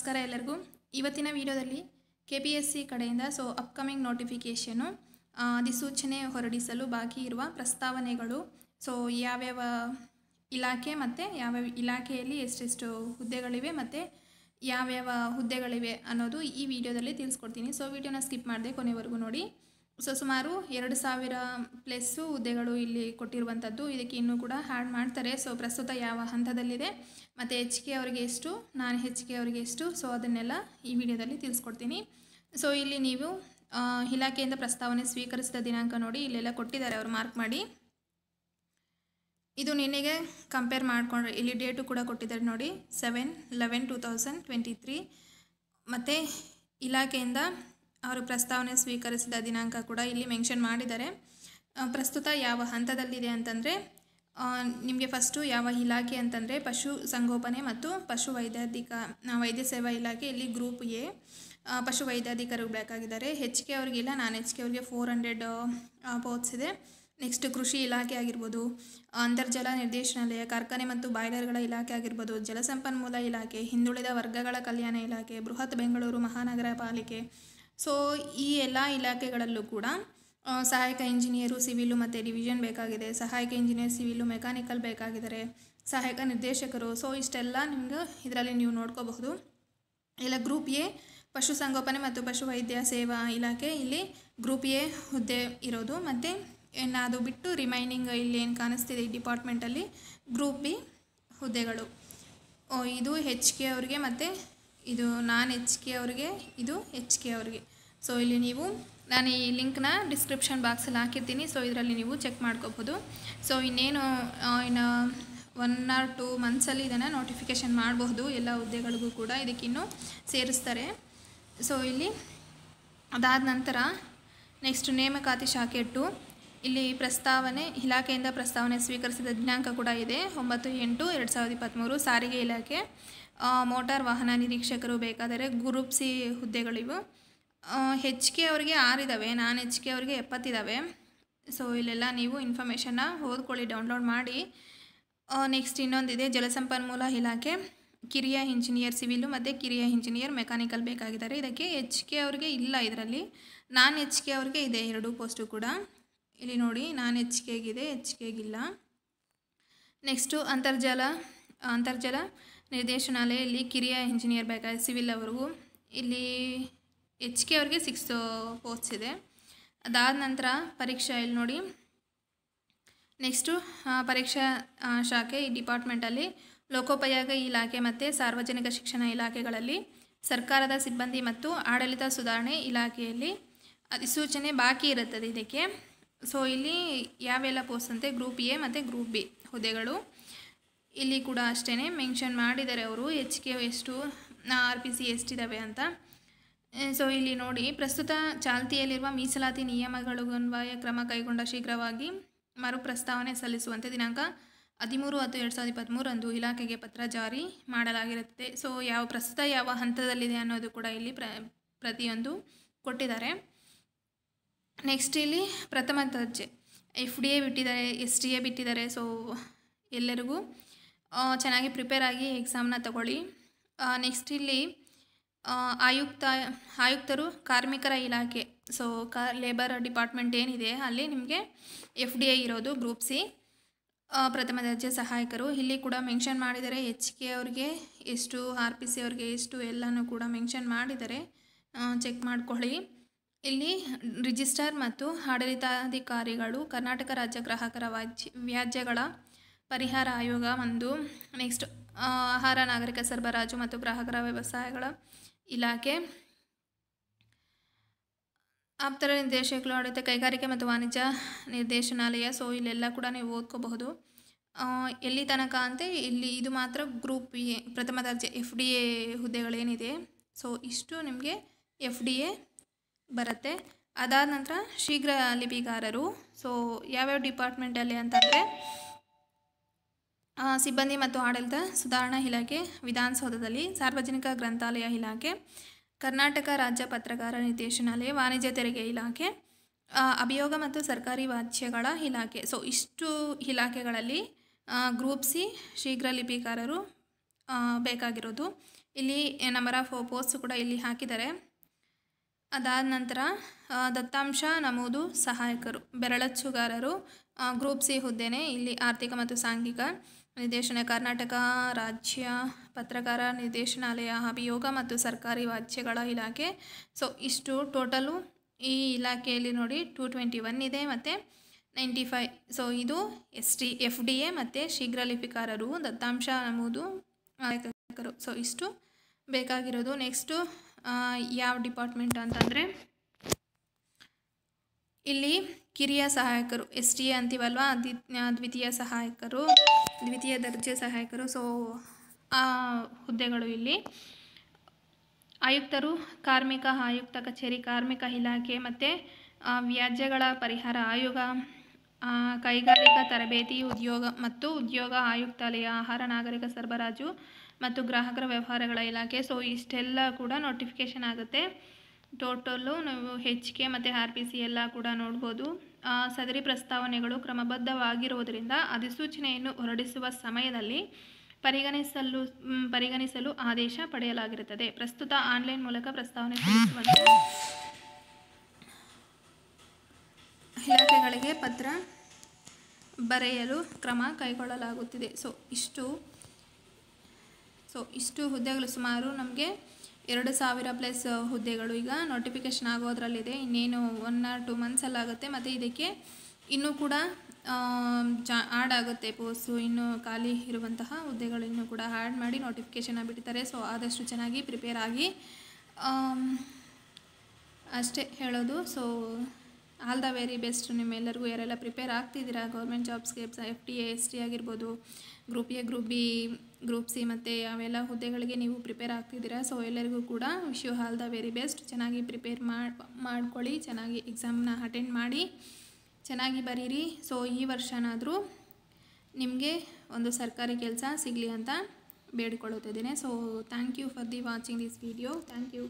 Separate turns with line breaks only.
ನಮಸ್ಕಾರ ಎಲ್ಲರಿಗೂ ಇವತ್ತಿನ ವಿಡಿಯೋದಲ್ಲಿ ಕೆ ಪಿ ಎಸ್ ಸಿ ಕಡೆಯಿಂದ ಸೊ ಅಪ್ಕಮಿಂಗ್ ನೋಟಿಫಿಕೇಷನು ಅಧಿಸೂಚನೆ ಹೊರಡಿಸಲು ಬಾಕಿ ಇರುವ ಪ್ರಸ್ತಾವನೆಗಳು ಸೊ ಯಾವ್ಯಾವ ಇಲಾಖೆ ಮತ್ತು ಯಾವ್ಯಾವ ಇಲಾಖೆಯಲ್ಲಿ ಎಷ್ಟೆಷ್ಟು ಹುದ್ದೆಗಳಿವೆ ಮತ್ತು ಯಾವ್ಯಾವ ಹುದ್ದೆಗಳಿವೆ ಅನ್ನೋದು ಈ ವಿಡಿಯೋದಲ್ಲಿ ತಿಳಿಸ್ಕೊಡ್ತೀನಿ ಸೊ ವಿಡಿಯೋನ ಸ್ಕಿಪ್ ಮಾಡಿದೆ ಕೊನೆವರೆಗೂ ನೋಡಿ ಸೊ ಸುಮಾರು ಎರಡು ಸಾವಿರ ಪ್ಲಸ್ಸು ಹುದ್ದೆಗಳು ಇಲ್ಲಿ ಕೊಟ್ಟಿರುವಂಥದ್ದು ಇದಕ್ಕೆ ಇನ್ನೂ ಕೂಡ ಹ್ಯಾಡ್ ಮಾಡ್ತಾರೆ ಸೊ ಪ್ರಸ್ತುತ ಯಾವ ಹಂತದಲ್ಲಿದೆ ಮತ್ತು ಎಚ್ ಕೆ ಅವರಿಗೆ ಎಷ್ಟು ನಾನು ಹೆಚ್ ಕೆ ಅವರಿಗೆ ಎಷ್ಟು ಸೊ ಅದನ್ನೆಲ್ಲ ಈ ವಿಡಿಯೋದಲ್ಲಿ ತಿಳಿಸ್ಕೊಡ್ತೀನಿ ಸೊ ಇಲ್ಲಿ ನೀವು ಇಲಾಖೆಯಿಂದ ಪ್ರಸ್ತಾವನೆ ಸ್ವೀಕರಿಸಿದ ದಿನಾಂಕ ನೋಡಿ ಇಲ್ಲೆಲ್ಲ ಕೊಟ್ಟಿದ್ದಾರೆ ಅವರು ಮಾರ್ಕ್ ಮಾಡಿ ಇದು ನಿನ್ನೆಗೆ ಕಂಪೇರ್ ಮಾಡಿಕೊಂಡ್ರೆ ಇಲ್ಲಿ ಡೇಟು ಕೂಡ ಕೊಟ್ಟಿದ್ದಾರೆ ನೋಡಿ seven eleven two thousand twenty three ಮತ್ತು ಇಲಾಖೆಯಿಂದ ಅವರು ಪ್ರಸ್ತಾವನೆ ಸ್ವೀಕರಿಸಿದ ದಿನಾಂಕ ಕೂಡ ಇಲ್ಲಿ ಮೆನ್ಷನ್ ಮಾಡಿದ್ದಾರೆ ಪ್ರಸ್ತುತ ಯಾವ ಹಂತದಲ್ಲಿದೆ ಅಂತಂದರೆ ನಿಮಗೆ ಫಸ್ಟು ಯಾವ ಇಲಾಖೆ ಅಂತಂದರೆ ಪಶು ಸಂಗೋಪನೆ ಮತ್ತು ಪಶು ವೈದ್ಯಾಧಿಕ ವೈದ್ಯ ಸೇವಾ ಇಲಾಖೆ ಇಲ್ಲಿ ಗ್ರೂಪ್ ಎ ಪಶು ವೈದ್ಯಾಧಿಕಾರಿ ಬೇಕಾಗಿದ್ದಾರೆ ಹೆಚ್ ಕೆ ಅವ್ರಿಗಿಲ್ಲ ನಾನ್ ಹೆಚ್ ಕೆ ಅವ್ರಿಗೆ ಫೋರ್ ಹಂಡ್ರೆಡ್ ಪೋಸ್ಟ್ಸ್ ಇದೆ ನೆಕ್ಸ್ಟ್ ಕೃಷಿ ಇಲಾಖೆ ಆಗಿರ್ಬೋದು ಅಂತರ್ಜಲ ನಿರ್ದೇಶನಾಲಯ ಕಾರ್ಖಾನೆ ಮತ್ತು ಬಾಯ್ಲರ್ಗಳ ಇಲಾಖೆ ಆಗಿರ್ಬೋದು ಜಲಸಂಪನ್ಮೂಲ ಇಲಾಖೆ ಹಿಂದುಳಿದ ವರ್ಗಗಳ ಕಲ್ಯಾಣ ಇಲಾಖೆ ಬೃಹತ್ ಬೆಂಗಳೂರು ಮಹಾನಗರ ಪಾಲಿಕೆ ಸೊ ಈ ಎಲ್ಲ ಇಲಾಖೆಗಳಲ್ಲೂ ಕೂಡ ಸಹಾಯಕ ಇಂಜಿನಿಯರು ಸಿವಿಲು ಮತ್ತು ಡಿವಿಷನ್ ಬೇಕಾಗಿದೆ ಸಹಾಯಕ ಇಂಜಿನಿಯರ್ ಸಿವಿಲು ಮೆಕ್ಯಾನಿಕಲ್ ಬೇಕಾಗಿದ್ದಾರೆ ಸಹಾಯಕ ನಿರ್ದೇಶಕರು ಸೊ ಇಷ್ಟೆಲ್ಲ ನಿಮ್ಗೆ ಇದರಲ್ಲಿ ನೀವು ನೋಡ್ಕೋಬಹುದು ಇಲ್ಲ ಗ್ರೂಪ್ ಎ ಪಶುಸಂಗೋಪನೆ ಮತ್ತು ಪಶುವೈದ್ಯ ಸೇವಾ ಇಲಾಖೆ ಇಲ್ಲಿ ಗ್ರೂಪ್ ಎ ಹುದ್ದೆ ಇರೋದು ಮತ್ತು ನಾದು ಅದು ಬಿಟ್ಟು ರಿಮೈನಿಂಗ್ ಇಲ್ಲಿ ಏನು ಕಾಣಿಸ್ತಿದೆ ಈ ಡಿಪಾರ್ಟ್ಮೆಂಟಲ್ಲಿ ಗ್ರೂಪ್ ಬಿ ಹುದ್ದೆಗಳು ಇದು ಹೆಚ್ ಕೆ ಅವ್ರಿಗೆ ಮತ್ತು ಇದು ನಾನ್ ಎಚ್ ಕೆ ಅವ್ರಿಗೆ ಇದು ಹೆಚ್ ಕೆ ಅವ್ರಿಗೆ ಸೊ ಇಲ್ಲಿ ನೀವು ನಾನು ಈ ಲಿಂಕ್ನ ಡಿಸ್ಕ್ರಿಪ್ಷನ್ ಬಾಕ್ಸಲ್ಲಿ ಹಾಕಿರ್ತೀನಿ ಸೊ ಇದರಲ್ಲಿ ನೀವು ಚೆಕ್ ಮಾಡ್ಕೋಬೋದು ಸೊ ಇನ್ನೇನು ಇನ್ನು ಒನ್ ಆರ್ ಟೂ ಮಂತ್ಸಲ್ಲಿ ಇದನ್ನು ನೋಟಿಫಿಕೇಷನ್ ಮಾಡಬಹುದು ಎಲ್ಲ ಹುದ್ದೆಗಳಿಗೂ ಕೂಡ ಇದಕ್ಕಿನ್ನೂ ಸೇರಿಸ್ತಾರೆ ಸೊ ಇಲ್ಲಿ ಅದಾದ ನಂತರ ನೆಕ್ಸ್ಟ್ ನೇಮಕಾತಿ ಶಾಖೆ ಟು ಇಲ್ಲಿ ಪ್ರಸ್ತಾವನೆ ಇಲಾಖೆಯಿಂದ ಪ್ರಸ್ತಾವನೆ ಸ್ವೀಕರಿಸಿದ ದಿನಾಂಕ ಕೂಡ ಇದೆ ಒಂಬತ್ತು ಎಂಟು ಎರಡು ಸಾವಿರದ ಇಪ್ಪತ್ತ್ಮೂರು ಸಾರಿಗೆ ಇಲಾಖೆ ಮೋಟಾರ್ ವಾಹನ ನಿರೀಕ್ಷಕರು ಬೇಕಾದರೆ ಗುರೂಪ್ ಸಿ ಹುದ್ದೆಗಳಿವು ಹೆಚ್ ಕೆ ಅವ್ರಿಗೆ ಆರಿದ್ದಾವೆ ನಾನು ಹೆಚ್ ಕೆ ಅವ್ರಿಗೆ ಎಪ್ಪತ್ತಿದ್ದಾವೆ ಸೊ ಇಲ್ಲೆಲ್ಲ ನೀವು ಇನ್ಫಾರ್ಮೇಷನ್ನ ಓದ್ಕೊಳ್ಳಿ ಡೌನ್ಲೋಡ್ ಮಾಡಿ ನೆಕ್ಸ್ಟ್ ಇನ್ನೊಂದಿದೆ ಜಲಸಂಪನ್ಮೂಲ ಇಲಾಖೆ ಕಿರಿಯ ಇಂಜಿನಿಯರ್ ಸಿವಿಲು ಮತ್ತು ಕಿರಿಯ ಇಂಜಿನಿಯರ್ ಮೆಕ್ಯಾನಿಕಲ್ ಬೇಕಾಗಿದ್ದಾರೆ ಇದಕ್ಕೆ ಹೆಚ್ ಕೆ ಅವ್ರಿಗೆ ಇಲ್ಲ ಇದರಲ್ಲಿ ನಾನ್ ಎಚ್ ಕೆ ಅವ್ರಿಗೆ ಇದೆ ಎರಡು ಪೋಸ್ಟು ಕೂಡ ಇಲ್ಲಿ ನೋಡಿ ನಾನ್ ಎಚ್ ಕೆಗಿದೆ ಹೆಚ್ ಕೆಗಿಲ್ಲ ನೆಕ್ಸ್ಟು ಅಂತರ್ಜಲ ಅಂತರ್ಜಲ ನಿರ್ದೇಶನಾಲಯ ಇಲ್ಲಿ ಕಿರಿಯ ಇಂಜಿನಿಯರ್ ಬೇಕಾದ ಸಿವಿಲ್ ಅವ್ರಿಗೂ ಇಲ್ಲಿ ಎಚ್ ಕೆ ಅವ್ರಿಗೆ ಸಿಕ್ಸ್ ಫೋರ್ತ್ಸ್ ಇದೆ ಅದಾದ ನಂತರ ಪರೀಕ್ಷಾ ಇಲ್ಲಿ ನೋಡಿ ನೆಕ್ಸ್ಟು ಪರೀಕ್ಷಾ ಶಾಖೆ ಈ ಡಿಪಾರ್ಟ್ಮೆಂಟಲ್ಲಿ ಲೋಕೋಪಯೋಗ ಇಲಾಖೆ ಮತ್ತು ಸಾರ್ವಜನಿಕ ಶಿಕ್ಷಣ ಇಲಾಖೆಗಳಲ್ಲಿ ಸರ್ಕಾರದ ಸಿಬ್ಬಂದಿ ಮತ್ತು ಆಡಳಿತ ಸುಧಾರಣೆ ಇಲಾಖೆಯಲ್ಲಿ ಅಧಿಸೂಚನೆ ಬಾಕಿ ಇರುತ್ತದೆ ಇದಕ್ಕೆ ಸೊ ಇಲ್ಲಿ ಯಾವೆಲ್ಲ ಪೋಸ್ಟ್ ಅಂತೆ ಗ್ರೂಪ್ ಎ ಮತ್ತು ಗ್ರೂಪ್ ಬಿ ಹುದ್ದೆಗಳು ಇಲ್ಲಿ ಕೂಡ ಅಷ್ಟೇ ಮೆನ್ಷನ್ ಮಾಡಿದ್ದಾರೆ ಅವರು ಎಚ್ ಕೆ ಎಷ್ಟು ಆರ್ ಪಿ ಸಿ ಎಷ್ಟಿದ್ದಾವೆ ಅಂತ ಸೊ ಇಲ್ಲಿ ನೋಡಿ ಪ್ರಸ್ತುತ ಚಾಲ್ತಿಯಲ್ಲಿರುವ ಮೀಸಲಾತಿ ನಿಯಮಗಳನ್ವಯ ಕ್ರಮ ಕೈಗೊಂಡ ಶೀಘ್ರವಾಗಿ ಮರು ಪ್ರಸ್ತಾವನೆ ಸಲ್ಲಿಸುವಂತೆ ದಿನಾಂಕ ಹದಿಮೂರು ಹತ್ತು ಎರಡು ಸಾವಿರದ ಇಪ್ಪತ್ತ್ಮೂರಂದು ಇಲಾಖೆಗೆ ಪತ್ರ ಜಾರಿ ಮಾಡಲಾಗಿರುತ್ತೆ ಸೊ ಯಾವ ಪ್ರಸ್ತುತ ಯಾವ ಹಂತದಲ್ಲಿದೆ ಅನ್ನೋದು ಕೂಡ ಇಲ್ಲಿ ಪ್ರ ಪ್ರತಿಯೊಂದು ಕೊಟ್ಟಿದ್ದಾರೆ ನೆಕ್ಸ್ಟ್ ಇಲ್ಲಿ ಪ್ರಥಮ ದರ್ಜೆ ಎಫ್ ಡಿ ಎ ಬಿಟ್ಟಿದ್ದಾರೆ ಎಸ್ ಡಿ ಎ ಬಿಟ್ಟಿದ್ದಾರೆ ಸೊ ಎಲ್ಲರಿಗೂ ಚೆನ್ನಾಗಿ ಪ್ರಿಪೇರ್ ಆಗಿ ಎಕ್ಸಾಮ್ನ ತಗೊಳ್ಳಿ ನೆಕ್ಸ್ಟ್ ಇಲ್ಲಿ ಆಯುಕ್ತ ಆಯುಕ್ತರು ಕಾರ್ಮಿಕರ ಇಲಾಖೆ ಸೊ ಕ ಲೇಬರ್ ಡಿಪಾರ್ಟ್ಮೆಂಟ್ ಏನಿದೆ ಅಲ್ಲಿ ನಿಮಗೆ ಎಫ್ ಡಿ ಐ ಇರೋದು ಗ್ರೂಪ್ ಸಿ ಪ್ರಥಮ ದರ್ಜೆ ಸಹಾಯಕರು ಇಲ್ಲಿ ಕೂಡ ಮೆನ್ಷನ್ ಮಾಡಿದರೆ ಎಚ್ ಕೆ ಅವ್ರಿಗೆ ಎಷ್ಟು ಆರ್ ಪಿ ಸಿ ಅವ್ರಿಗೆ ಎಷ್ಟು ಎಲ್ಲನೂ ಕೂಡ ಮೆನ್ಷನ್ ಮಾಡಿದರೆ ಚೆಕ್ ಮಾಡ್ಕೊಳ್ಳಿ ಇಲ್ಲಿ ರಿಜಿಸ್ಟರ್ ಮತ್ತು ಆಡಳಿತಾಧಿಕಾರಿಗಳು ಕರ್ನಾಟಕ ರಾಜ್ಯ ಗ್ರಾಹಕರ ವ್ಯಾಜ್ಯ ವ್ಯಾಜ್ಯಗಳ ಪರಿಹಾರ ಆಯೋಗ ಒಂದು ನೆಕ್ಸ್ಟ್ ಆಹಾರ ನಾಗರಿಕ ಸರಬರಾಜು ಮತ್ತು ಗ್ರಾಹಕರ ವ್ಯವಸಾಯಗಳ ಇಲಾಖೆ ಆಪ್ತರ ನಿರ್ದೇಶಕರು ಆಡಳಿತ ಕೈಗಾರಿಕೆ ಮತ್ತು ವಾಣಿಜ್ಯ ನಿರ್ದೇಶನಾಲಯ ಸೊ ಇಲ್ಲೆಲ್ಲ ಕೂಡ ನೀವು ಓದ್ಕೋಬಹುದು ಎಲ್ಲಿ ತನಕ ಅಂತೆ ಇಲ್ಲಿ ಇದು ಮಾತ್ರ ಗ್ರೂಪ್ ಎ ಪ್ರಥಮ ದರ್ಜೆ ಎಫ್ ಡಿ ಎ ಹುದ್ದೆಗಳೇನಿದೆ ಸೊ ಇಷ್ಟು ನಿಮಗೆ ಎಫ್ ಡಿ ಎ ಬರುತ್ತೆ ಅದಾದ ನಂತರ ಶೀಘ್ರ ಲಿಪಿಗಾರರು ಸೊ ಯಾವ್ಯಾವ ಡಿಪಾರ್ಟ್ಮೆಂಟಲ್ಲಿ ಅಂತಂದರೆ ಸಿಬ್ಬಂದಿ ಮತ್ತು ಆಡಳಿತ ಸುಧಾರಣಾ ಇಲಾಖೆ ವಿಧಾನಸೌಧದಲ್ಲಿ ಸಾರ್ವಜನಿಕ ಗ್ರಂಥಾಲಯ ಇಲಾಖೆ ಕರ್ನಾಟಕ ರಾಜ್ಯ ಪತ್ರಕಾರ ನಿರ್ದೇಶನಾಲಯ ವಾಣಿಜ್ಯ ತೆರಿಗೆ ಇಲಾಖೆ ಅಭಿಯೋಗ ಮತ್ತು ಸರ್ಕಾರಿ ವಾಚ್ಯಗಳ ಇಲಾಖೆ ಸೊ ಇಷ್ಟು ಇಲಾಖೆಗಳಲ್ಲಿ ಗ್ರೂಪ್ ಸಿ ಶೀಘ್ರ ಲಿಪಿಕಾರರು ಬೇಕಾಗಿರೋದು ಇಲ್ಲಿ ನಂಬರ್ ಆಫ್ ಪೋಸ್ಟ್ ಕೂಡ ಇಲ್ಲಿ ಹಾಕಿದ್ದಾರೆ ಅದಾದ ನಂತರ ದತ್ತಾಂಶ ನಮೂದು ಸಹಾಯಕರು ಬೆರಳಚ್ಚುಗಾರರು ಗ್ರೂಪ್ ಸಿ ಹುದ್ದೆನೆ ಇಲ್ಲಿ ಆರ್ಥಿಕ ಮತ್ತು ಸಾಂಘಿಕ ನಿರ್ದೇಶನ ಕರ್ನಾಟಕ ರಾಜ್ಯ ಪತ್ರಕಾರ ನಿರ್ದೇಶನಾಲಯ ಅಭಿಯೋಗ ಮತ್ತು ಸರ್ಕಾರಿ ವಾಚ್ಯಗಳ ಇಲಾಖೆ ಸೊ ಇಷ್ಟು ಟೋಟಲು ಈ ಇಲಾಖೆಯಲ್ಲಿ ನೋಡಿ ಟೂ ಟ್ವೆಂಟಿ ಒನ್ ಇದೆ ಮತ್ತು ನೈಂಟಿ ಫೈ ಸೊ ಇದು S T F D A ಮತ್ತು ಶೀಘ್ರ ಲಿಪಿಕಾರರು ದತ್ತಾಂಶ ನಮೂದು ಸೊ ಇಷ್ಟು ಬೇಕಾಗಿರೋದು ನೆಕ್ಸ್ಟು ಯಾವ ಡಿಪಾರ್ಟ್ಮೆಂಟ್ ಅಂತಂದರೆ ಇಲ್ಲಿ ಕಿರಿಯ ಸಹಾಯಕರು ಎಸ್ ಟಿ ಎ ಅಂತೀವಲ್ವ ದ್ವಿತೀಯ ಸಹಾಯಕರು ದ್ವಿತೀಯ ದರ್ಜೆ ಸಹಾಯಕರು ಸೊ ಆ ಹುದ್ದೆಗಳು ಇಲ್ಲಿ ಆಯುಕ್ತರು ಕಾರ್ಮಿಕ ಆಯುಕ್ತ ಕಚೇರಿ ಕಾರ್ಮಿಕ ಇಲಾಖೆ ಮತ್ತು ವ್ಯಾಜ್ಯಗಳ ಪರಿಹಾರ ಆಯೋಗ ಕೈಗಾರಿಕಾ ತರಬೇತಿ ಉದ್ಯೋಗ ಮತ್ತು ಉದ್ಯೋಗ ಆಯುಕ್ತಾಲಯ ಆಹಾರ ನಾಗರಿಕ ಸರಬರಾಜು ಮತ್ತು ಗ್ರಾಹಕರ ವ್ಯವಹಾರಗಳ ಇಲಾಖೆ ಸೊ ಇಷ್ಟೆಲ್ಲ ಕೂಡ ನೋಟಿಫಿಕೇಶನ್ ಆಗುತ್ತೆ ಟೋಟಲ್ಲು ನಾವು ಹೆಚ್ ಕೆ ಮತ್ತು ಆರ್ ಪಿ ಸಿ ಎಲ್ಲ ಕೂಡ ನೋಡ್ಬೋದು ಸದರಿ ಪ್ರಸ್ತಾವನೆಗಳು ಕ್ರಮಬದ್ಧವಾಗಿರುವುದರಿಂದ ಅಧಿಸೂಚನೆಯನ್ನು ಹೊರಡಿಸುವ ಸಮಯದಲ್ಲಿ ಪರಿಗಣಿಸಲು ಪರಿಗಣಿಸಲು ಆದೇಶ ಪಡೆಯಲಾಗಿರುತ್ತದೆ ಪ್ರಸ್ತುತ ಆನ್ಲೈನ್ ಮೂಲಕ ಪ್ರಸ್ತಾವನೆ ಇಲಾಖೆಗಳಿಗೆ ಪತ್ರ ಬರೆಯಲು ಕ್ರಮ ಕೈಗೊಳ್ಳಲಾಗುತ್ತಿದೆ ಸೊ ಇಷ್ಟು ಸೊ ಇಷ್ಟು ಹುದ್ದೆಗಳು ಸುಮಾರು ನಮಗೆ ಎರಡು ಸಾವಿರ ಪ್ಲಸ್ ಹುದ್ದೆಗಳು ಈಗ ನೋಟಿಫಿಕೇಷನ್ ಆಗೋದ್ರಲ್ಲಿದೆ ಇನ್ನೇನು ಒನ್ ಆರ್ ಟು ಮಂತ್ಸಲ್ಲಾಗುತ್ತೆ ಮತ್ತು ಇದಕ್ಕೆ ಇನ್ನೂ ಕೂಡ ಜಾ ಆ್ಯಡ್ ಆಗುತ್ತೆ ಪೋಸ್ಟು ಇನ್ನೂ ಖಾಲಿ ಇರುವಂತಹ ಹುದ್ದೆಗಳಿನ್ನೂ ಕೂಡ ಆ್ಯಡ್ ಮಾಡಿ ನೋಟಿಫಿಕೇಷನ್ನ ಬಿಡ್ತಾರೆ ಸೊ ಆದಷ್ಟು ಚೆನ್ನಾಗಿ ಪ್ರಿಪೇರ್ ಆಗಿ ಅಷ್ಟೇ ಹೇಳೋದು so all the very best ನಿಮ್ಮೆಲ್ಲರಿಗೂ ಯಾರೆಲ್ಲ ಪ್ರಿಪೇರ್ ಆಗ್ತಿದ್ದೀರಾ ಗೌರ್ಮೆಂಟ್ ಜಾಬ್ಸ್ಗೆ F T A S T ಆಗಿರ್ಬೋದು group A group B group C ಮತ್ತು ಅವೆಲ್ಲ ಹುದ್ದೆಗಳಿಗೆ ನೀವು ಪ್ರಿಪೇರ್ ಆಗ್ತಿದ್ದೀರಾ ಸೊ ಎಲ್ಲರಿಗೂ ಕೂಡ wish you all the very best ಚೆನ್ನಾಗಿ ಪ್ರಿಪೇರ್ ಮಾಡ್ಕೊಳ್ಳಿ ಚೆನ್ನಾಗಿ ಎಕ್ಸಾಮ್ನ ಅಟೆಂಡ್ ಮಾಡಿ ಚೆನ್ನಾಗಿ ಬರೀರಿ ಸೊ ಈ ವರ್ಷನಾದರೂ ನಿಮಗೆ ಒಂದು ಸರ್ಕಾರಿ ಕೆಲಸ ಸಿಗಲಿ ಅಂತ ಬೇಡ್ಕೊಳ್ಳುತ್ತಿದ್ದೀನಿ so thank you for the watching this video thank you